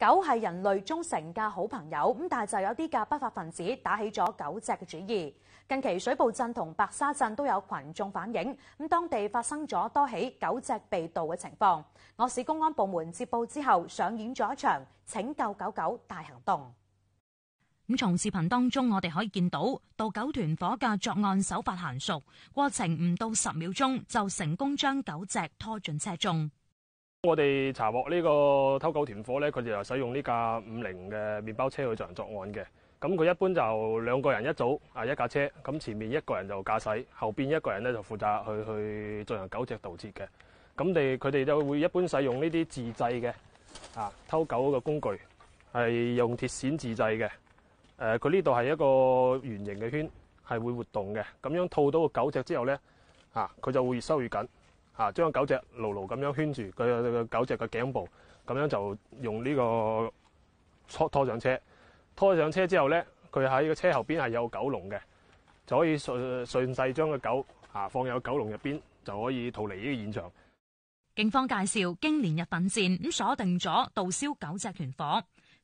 狗系人类忠诚嘅好朋友，咁但系就有啲嘅不法分子打起咗狗只嘅主意。近期水步镇同白沙镇都有群众反映，咁当地发生咗多起狗只被盗嘅情况。我市公安部门接报之后，上演咗一场拯救狗狗大行动。咁从视频当中，我哋可以见到盗狗团伙嘅作案手法娴熟，过程唔到十秒钟就成功将狗只拖进车中。我哋查获呢个偷狗团伙咧，佢哋就使用呢架五菱嘅面包车去进行作案嘅。咁佢一般就两个人一组啊，一架车。咁前面一个人就驾驶，后边一个人咧就负责去去进行狗只盗窃嘅。咁哋佢哋就会一般使用呢啲自制嘅啊偷狗嘅工具，系用铁线自制嘅。诶，佢呢度系一个圆形嘅圈，系会活动嘅。咁样套到个狗只之后咧，啊，佢就会越收越紧。啊！將九隻牢牢咁樣圈住佢嘅九隻嘅頸部，咁樣就用呢個拖拖上車。拖上車之後咧，佢喺個車後邊係有狗籠嘅，就可以順順勢將個狗啊放入狗籠入邊，就可以逃離呢個現場。警方介紹，經連日奮戰咁鎖定咗盜銷九隻團伙。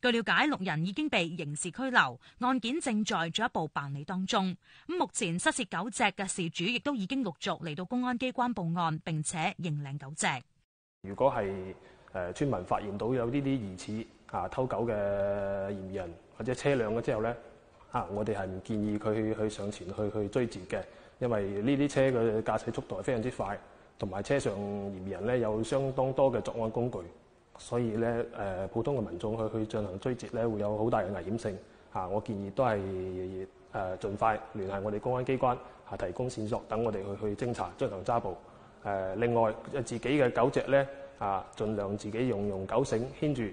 据了解，六人已经被刑事拘留，案件正在进一步办理当中。咁目前失窃九只嘅事主亦都已经陆续嚟到公安机关报案，并且认领九只。如果系诶村民发现到有呢啲疑似啊偷狗嘅嫌疑人或者车辆嘅之后咧，啊我哋系唔建议佢去上前去去追截嘅，因为呢啲车嘅驾驶速度系非常之快，同埋车上嫌疑人咧有相当多嘅作案工具。所以咧，誒普通嘅民眾去去進行追截咧，會有好大嘅危險性。嚇，我建議都係誒盡快聯繫我哋公安機關，嚇提供線索，等我哋去去偵查，進行抓捕。誒另外，自己嘅狗隻咧，啊，儘量自己用用狗繩牽住。